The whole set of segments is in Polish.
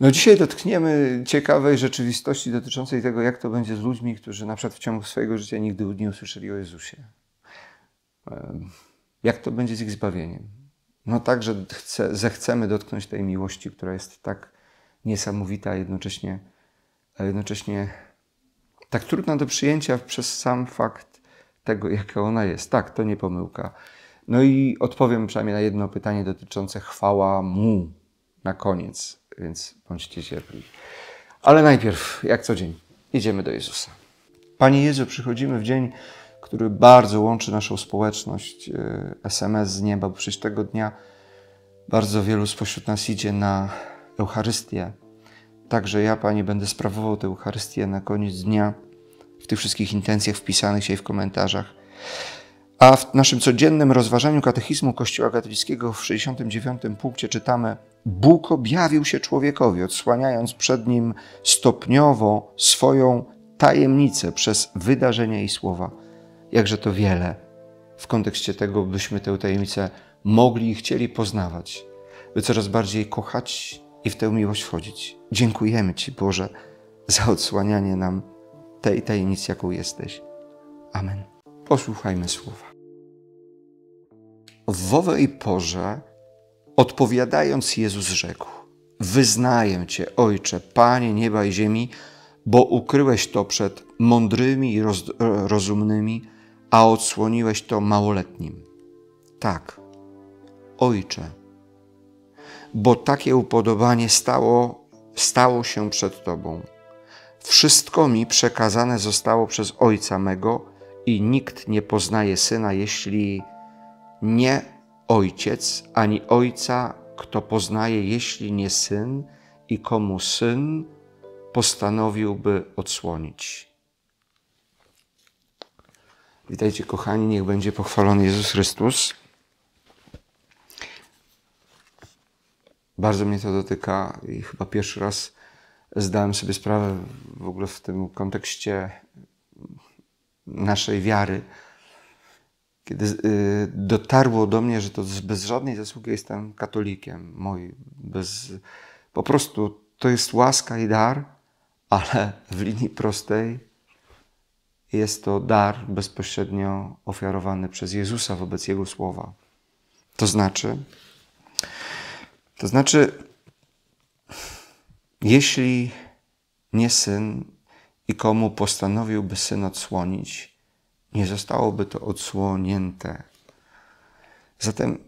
No dzisiaj dotkniemy ciekawej rzeczywistości dotyczącej tego, jak to będzie z ludźmi, którzy na przykład w ciągu swojego życia nigdy nie usłyszeli o Jezusie. Jak to będzie z ich zbawieniem? No tak, że chce, zechcemy dotknąć tej miłości, która jest tak niesamowita, a jednocześnie, a jednocześnie tak trudna do przyjęcia przez sam fakt tego, jaka ona jest. Tak, to nie pomyłka. No i odpowiem przynajmniej na jedno pytanie dotyczące chwała mu na koniec więc bądźcie cierpliwi. Ale najpierw, jak co dzień, idziemy do Jezusa. Panie Jezu, przychodzimy w dzień, który bardzo łączy naszą społeczność, SMS e, z nieba, bo przecież tego dnia bardzo wielu spośród nas idzie na Eucharystię. Także ja, Panie, będę sprawował tę Eucharystię na koniec dnia w tych wszystkich intencjach wpisanych się w komentarzach. A w naszym codziennym rozważaniu katechizmu Kościoła Katolickiego w 69 punkcie czytamy – Bóg objawił się człowiekowi, odsłaniając przed nim stopniowo swoją tajemnicę przez wydarzenia i słowa. Jakże to wiele w kontekście tego, byśmy tę tajemnicę mogli i chcieli poznawać, by coraz bardziej kochać i w tę miłość wchodzić. Dziękujemy Ci, Boże, za odsłanianie nam tej tajemnicy, jaką jesteś. Amen. Posłuchajmy słowa. W owej porze Odpowiadając, Jezus rzekł: Wyznaję Cię, Ojcze, Panie nieba i ziemi, bo ukryłeś to przed mądrymi i roz, e, rozumnymi, a odsłoniłeś to małoletnim. Tak, Ojcze, bo takie upodobanie stało, stało się przed Tobą. Wszystko mi przekazane zostało przez Ojca mego i nikt nie poznaje Syna, jeśli nie ojciec, ani ojca, kto poznaje, jeśli nie syn i komu syn postanowiłby odsłonić. Witajcie, kochani, niech będzie pochwalony Jezus Chrystus. Bardzo mnie to dotyka i chyba pierwszy raz zdałem sobie sprawę w ogóle w tym kontekście naszej wiary, kiedy y, dotarło do mnie, że to bez żadnej zasługi jestem katolikiem, mój, bez, po prostu to jest łaska i dar, ale w linii prostej jest to dar bezpośrednio ofiarowany przez Jezusa wobec Jego słowa. To znaczy, to znaczy, jeśli nie syn i komu postanowiłby syn odsłonić, nie zostałoby to odsłonięte. Zatem,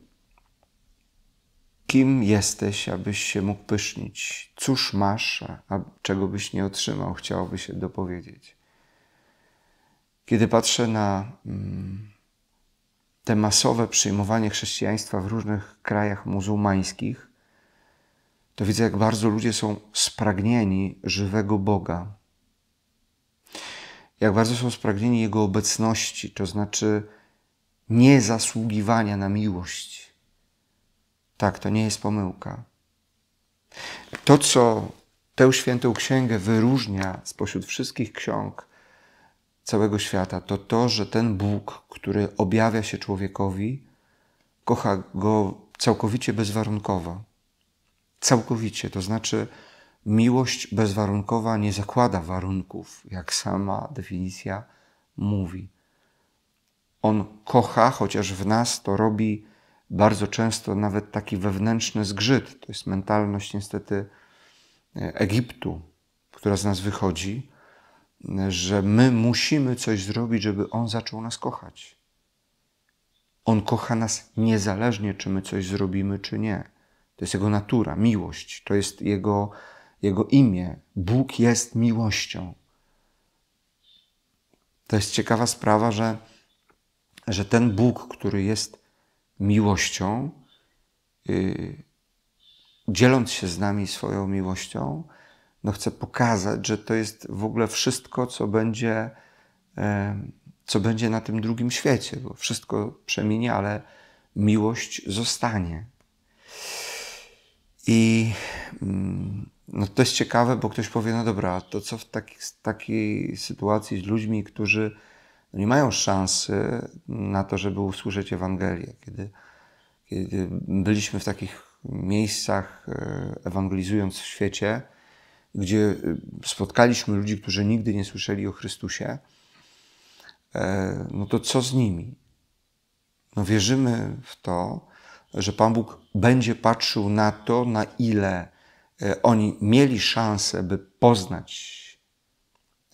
kim jesteś, abyś się mógł pysznić? Cóż masz, a czego byś nie otrzymał, chciałoby się dopowiedzieć? Kiedy patrzę na mm, te masowe przyjmowanie chrześcijaństwa w różnych krajach muzułmańskich, to widzę, jak bardzo ludzie są spragnieni żywego Boga, jak bardzo są spragnieni Jego obecności, to znaczy nie zasługiwania na miłość. Tak, to nie jest pomyłka. To, co tę świętą księgę wyróżnia spośród wszystkich ksiąg całego świata, to to, że ten Bóg, który objawia się człowiekowi, kocha go całkowicie bezwarunkowo. Całkowicie, to znaczy, Miłość bezwarunkowa nie zakłada warunków, jak sama definicja mówi. On kocha, chociaż w nas to robi bardzo często nawet taki wewnętrzny zgrzyt. To jest mentalność niestety e, Egiptu, która z nas wychodzi, że my musimy coś zrobić, żeby On zaczął nas kochać. On kocha nas niezależnie, czy my coś zrobimy, czy nie. To jest Jego natura, miłość, to jest Jego jego imię. Bóg jest miłością. To jest ciekawa sprawa, że, że ten Bóg, który jest miłością, yy, dzieląc się z nami swoją miłością, no chcę pokazać, że to jest w ogóle wszystko, co będzie, e, co będzie na tym drugim świecie, bo wszystko przeminie, ale miłość zostanie. I mm, no to jest ciekawe, bo ktoś powie, no dobra, to co w taki, takiej sytuacji z ludźmi, którzy nie mają szansy na to, żeby usłyszeć Ewangelię, kiedy, kiedy byliśmy w takich miejscach, e, ewangelizując w świecie, gdzie e, spotkaliśmy ludzi, którzy nigdy nie słyszeli o Chrystusie, e, no to co z nimi? No wierzymy w to, że Pan Bóg będzie patrzył na to, na ile E, oni mieli szansę, by poznać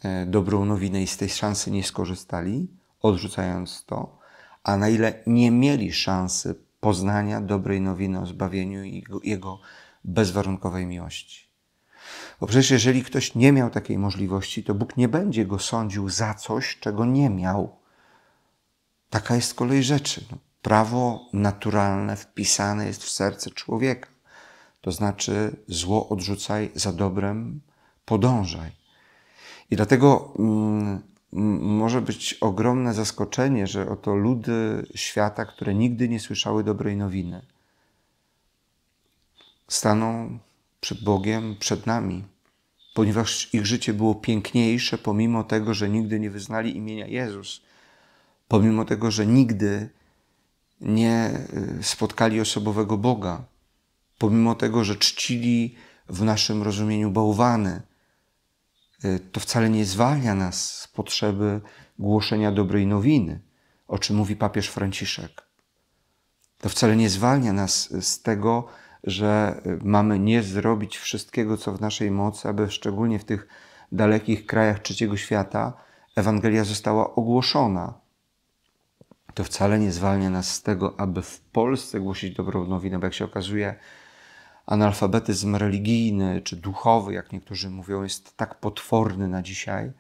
e, dobrą nowinę i z tej szansy nie skorzystali, odrzucając to, a na ile nie mieli szansy poznania dobrej nowiny o zbawieniu i jego bezwarunkowej miłości. Bo przecież jeżeli ktoś nie miał takiej możliwości, to Bóg nie będzie go sądził za coś, czego nie miał. Taka jest kolej rzeczy. No, prawo naturalne wpisane jest w serce człowieka. To znaczy zło odrzucaj, za dobrem podążaj. I dlatego mm, może być ogromne zaskoczenie, że oto ludy świata, które nigdy nie słyszały dobrej nowiny, staną przed Bogiem, przed nami, ponieważ ich życie było piękniejsze, pomimo tego, że nigdy nie wyznali imienia Jezus, pomimo tego, że nigdy nie y, spotkali osobowego Boga pomimo tego, że czcili w naszym rozumieniu bałwany, y, to wcale nie zwalnia nas z potrzeby głoszenia dobrej nowiny, o czym mówi papież Franciszek. To wcale nie zwalnia nas z tego, że y, mamy nie zrobić wszystkiego, co w naszej mocy, aby szczególnie w tych dalekich krajach trzeciego świata Ewangelia została ogłoszona. To wcale nie zwalnia nas z tego, aby w Polsce głosić dobrą nowinę, bo jak się okazuje, analfabetyzm religijny czy duchowy, jak niektórzy mówią, jest tak potworny na dzisiaj,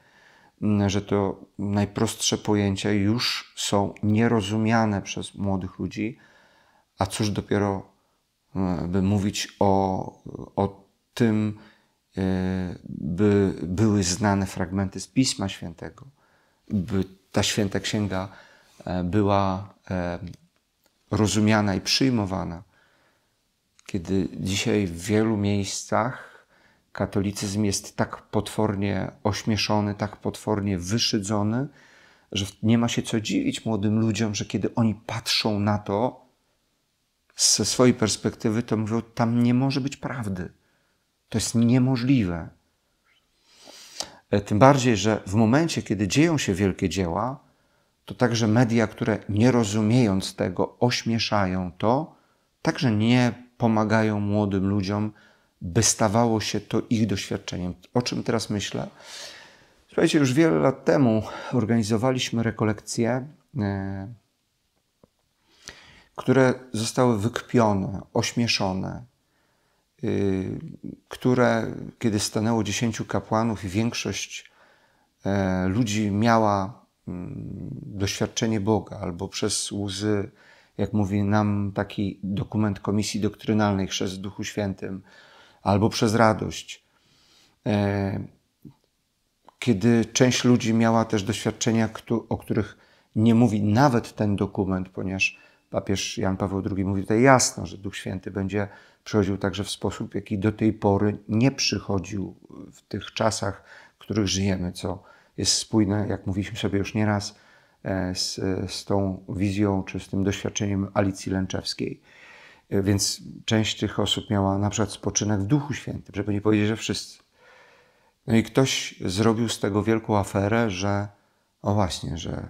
mm, że to najprostsze pojęcia już są nierozumiane przez młodych ludzi, a cóż dopiero mm, by mówić o, o tym, e, by były znane fragmenty z Pisma Świętego, by ta święta księga e, była e, rozumiana i przyjmowana kiedy dzisiaj w wielu miejscach katolicyzm jest tak potwornie ośmieszony, tak potwornie wyszydzony, że nie ma się co dziwić młodym ludziom, że kiedy oni patrzą na to ze swojej perspektywy, to mówią, tam nie może być prawdy. To jest niemożliwe. E, tym bardziej, że w momencie, kiedy dzieją się wielkie dzieła, to także media, które nie rozumiejąc tego ośmieszają to, także nie pomagają młodym ludziom, by stawało się to ich doświadczeniem. O czym teraz myślę? Słuchajcie, już wiele lat temu organizowaliśmy rekolekcje, e, które zostały wykpione, ośmieszone, e, które, kiedy stanęło dziesięciu kapłanów i większość e, ludzi miała mm, doświadczenie Boga albo przez łzy jak mówi nam taki dokument Komisji Doktrynalnej przez Duchu Świętym, albo przez radość. E, kiedy część ludzi miała też doświadczenia, o których nie mówi nawet ten dokument, ponieważ papież Jan Paweł II mówi tutaj jasno, że Duch Święty będzie przychodził także w sposób, jaki do tej pory nie przychodził w tych czasach, w których żyjemy, co jest spójne, jak mówiliśmy sobie już nieraz, E, z, e, z tą wizją czy z tym doświadczeniem Alicji Lęczewskiej. E, więc część tych osób miała na przykład spoczynek w Duchu Świętym, żeby nie powiedzieć, że wszyscy. No i ktoś zrobił z tego wielką aferę, że o właśnie, że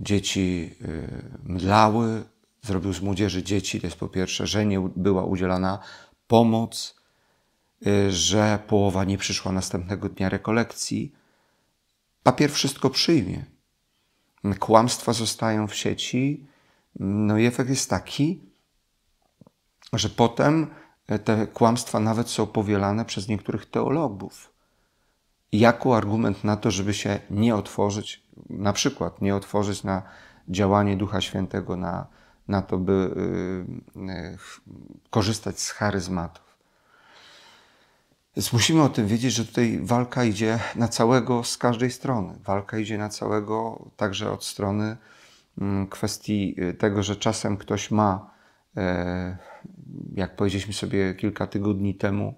dzieci mdlały, zrobił z młodzieży dzieci, to jest po pierwsze, że nie była udzielana pomoc, że połowa nie przyszła następnego dnia rekolekcji, papier wszystko przyjmie. Kłamstwa zostają w sieci, no i efekt jest taki, że potem e, te kłamstwa nawet są powielane przez niektórych teologów. Jako argument na to, żeby się nie otworzyć, na przykład nie otworzyć na działanie Ducha Świętego, na, na to, by y, y, korzystać z charyzmatów. Więc musimy o tym wiedzieć, że tutaj walka idzie na całego z każdej strony. Walka idzie na całego także od strony mm, kwestii y, tego, że czasem ktoś ma, e, jak powiedzieliśmy sobie kilka tygodni temu,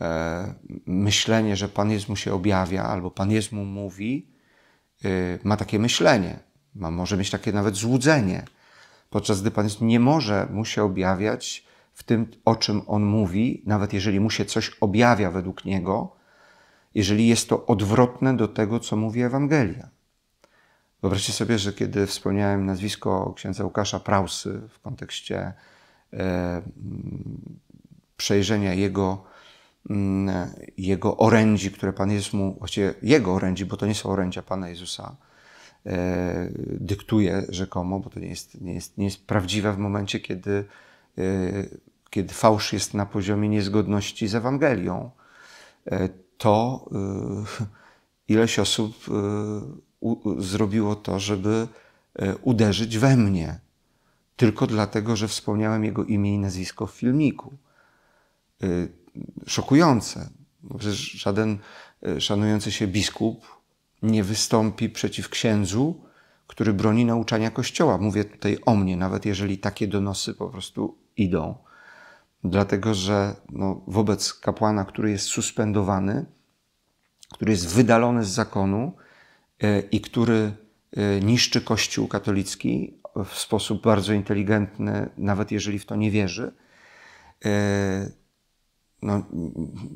e, myślenie, że Pan Jezus mu się objawia albo Pan Jezus mu mówi, y, ma takie myślenie, ma, może mieć takie nawet złudzenie, podczas gdy Pan Jezus nie może mu się objawiać, w tym, o czym on mówi, nawet jeżeli mu się coś objawia według niego, jeżeli jest to odwrotne do tego, co mówi Ewangelia. Wyobraźcie sobie, że kiedy wspomniałem nazwisko księdza Łukasza Prausy w kontekście e, mm, przejrzenia jego, m, mm, jego orędzi, które Pan Jezus mu, właściwie jego orędzi, bo to nie są orędzia Pana Jezusa, e, dyktuje rzekomo, bo to nie jest, nie, jest, nie jest prawdziwe w momencie, kiedy E, kiedy fałsz jest na poziomie niezgodności z Ewangelią, e, to e, ileś osób zrobiło to, żeby uderzyć we mnie, tylko dlatego, że wspomniałem jego imię i nazwisko w filmiku. Szokujące. Przecież żaden szanujący się biskup nie wystąpi przeciw księdzu, który broni nauczania Kościoła. Mówię tutaj o mnie, nawet jeżeli takie donosy po prostu idą. Dlatego, że no, wobec kapłana, który jest suspendowany, który jest wydalony z zakonu e, i który e, niszczy Kościół katolicki w sposób bardzo inteligentny, nawet jeżeli w to nie wierzy, e, no,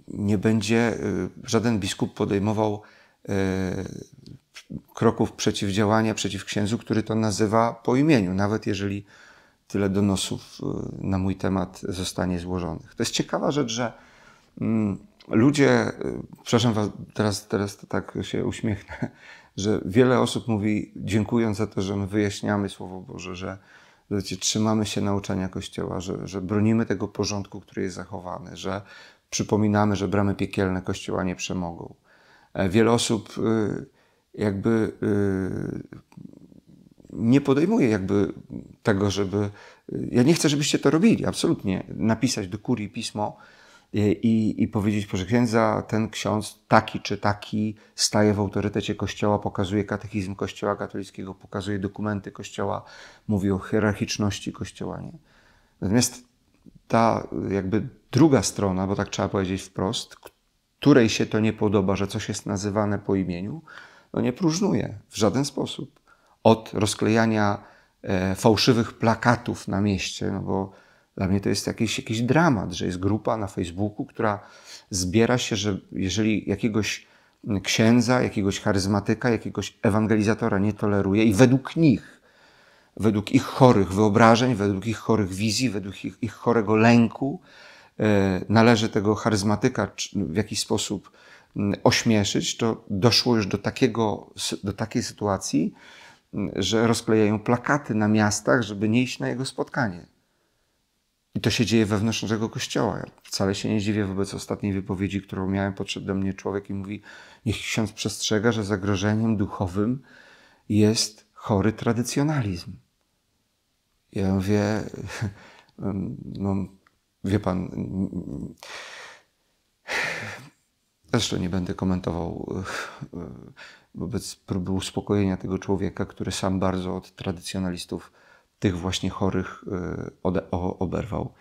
nie będzie żaden biskup podejmował kroków przeciwdziałania przeciw księdzu, który to nazywa po imieniu, nawet jeżeli tyle donosów y, na mój temat zostanie złożonych. To jest ciekawa rzecz, że mm, ludzie, y, przepraszam was, teraz, teraz to tak się uśmiechnę, że wiele osób mówi, dziękując za to, że my wyjaśniamy Słowo Boże, że wiecie, trzymamy się nauczania Kościoła, że, że bronimy tego porządku, który jest zachowany, że przypominamy, że bramy piekielne Kościoła nie przemogą. E, wiele osób y, jakby nie podejmuję jakby tego, żeby. Ja nie chcę, żebyście to robili, absolutnie. Napisać do kurii pismo e, i, i powiedzieć, proszę księdza, ten ksiądz taki czy taki staje w autorytecie Kościoła, pokazuje katechizm Kościoła katolickiego, pokazuje dokumenty Kościoła, mówi o hierarchiczności Kościoła. Nie? Natomiast ta jakby druga strona, bo tak trzeba powiedzieć wprost, której się to nie podoba, że coś jest nazywane po imieniu, no nie próżnuje w żaden sposób od rozklejania e, fałszywych plakatów na mieście, no bo dla mnie to jest jakiś, jakiś dramat, że jest grupa na Facebooku, która zbiera się, że jeżeli jakiegoś księdza, jakiegoś charyzmatyka, jakiegoś ewangelizatora nie toleruje i według nich, według ich chorych wyobrażeń, według ich chorych wizji, według ich, ich chorego lęku, e, należy tego charyzmatyka no, w jakiś sposób mm, ośmieszyć, to doszło już do, takiego, do takiej sytuacji, że rozklejają plakaty na miastach, żeby nie iść na jego spotkanie. I to się dzieje wewnątrz naszego kościoła. Ja wcale się nie dziwię wobec ostatniej wypowiedzi, którą miałem. Podszedł do mnie człowiek i mówi: Niech ksiądz przestrzega, że zagrożeniem duchowym jest chory tradycjonalizm. Ja mówię: No, wie pan. Zresztą nie będę komentował wobec próby uspokojenia tego człowieka, który sam bardzo od tradycjonalistów tych właśnie chorych e, oberwał.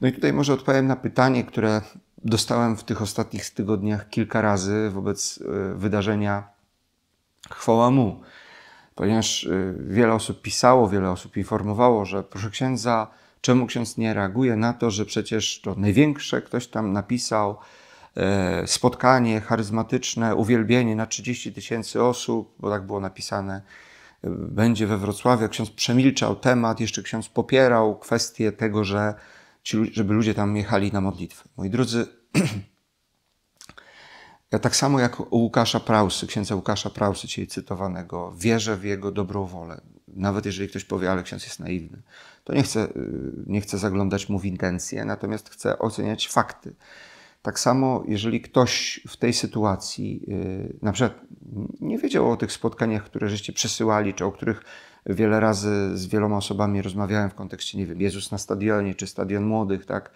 No i tutaj może odpowiem na pytanie, które dostałem w tych ostatnich tygodniach kilka razy wobec e, wydarzenia Chwała Mu. Ponieważ e, wiele osób pisało, wiele osób informowało, że proszę księdza, czemu ksiądz nie reaguje na to, że przecież to największe ktoś tam napisał, E, spotkanie charyzmatyczne, uwielbienie na 30 tysięcy osób, bo tak było napisane, e, będzie we Wrocławiu. Ksiądz przemilczał temat, jeszcze ksiądz popierał kwestię tego, że ci, żeby ludzie tam jechali na modlitwę. Moi drodzy, ja tak samo jak u Łukasza Prausy, księdza Łukasza Prausy, dzisiaj cytowanego, wierzę w jego dobrą wolę. Nawet jeżeli ktoś powie, ale ksiądz jest naiwny, to nie chcę, y, nie chcę zaglądać mu w intencje, natomiast chcę oceniać fakty. Tak samo, jeżeli ktoś w tej sytuacji y, na przykład nie wiedział o tych spotkaniach, które żeście przesyłali, czy o których wiele razy z wieloma osobami rozmawiałem w kontekście, nie wiem, Jezus na stadionie, czy Stadion Młodych, tak,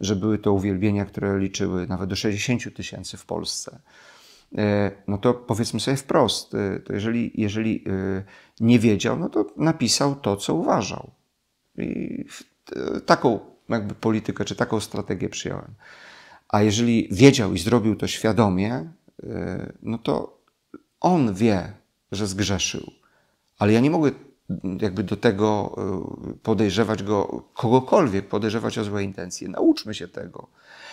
że były to uwielbienia, które liczyły nawet do 60 tysięcy w Polsce y, no to powiedzmy sobie wprost, y, to jeżeli, jeżeli nie wiedział, no to napisał to, co uważał. I taką jakby politykę, czy taką strategię przyjąłem. A jeżeli wiedział i zrobił to świadomie, e, no to on wie, że zgrzeszył. Ale ja nie mogę mm, jakby do tego e, podejrzewać go, kogokolwiek podejrzewać o złe intencje. Nauczmy się tego.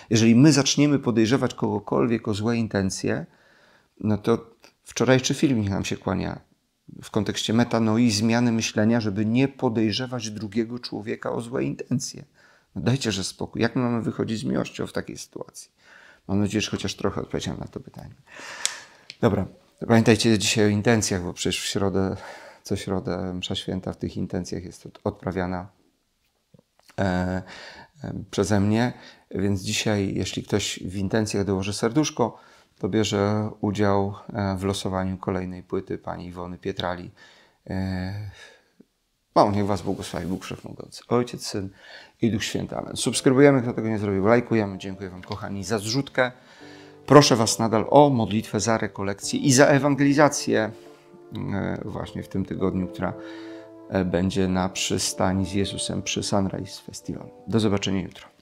Jeżeli my zaczniemy podejrzewać kogokolwiek o złe intencje, no to wczorajszy filmik nam się kłania w kontekście metanoi, zmiany myślenia, żeby nie podejrzewać drugiego człowieka o złe intencje dajcie, że spokój. Jak my mamy wychodzić z miłością w takiej sytuacji? Mam nadzieję, że chociaż trochę odpowiedziałem na to pytanie. Dobra, pamiętajcie dzisiaj o intencjach, bo przecież w środę, co środę msza święta w tych intencjach jest odprawiana e, e, przeze mnie. Więc dzisiaj, jeśli ktoś w intencjach dołoży serduszko, to bierze udział e, w losowaniu kolejnej płyty pani Iwony Pietrali. E, Mało niech Was błogosławi Bóg Wszechmogący, Ojciec, Syn i Duch Święty. Amen. Subskrybujemy, kto tego nie zrobił, lajkujemy. Dziękuję Wam, kochani, za zrzutkę. Proszę Was nadal o modlitwę za rekolekcję i za ewangelizację e, właśnie w tym tygodniu, która e, będzie na przystani z Jezusem przy Sunrise Festival. Do zobaczenia jutro.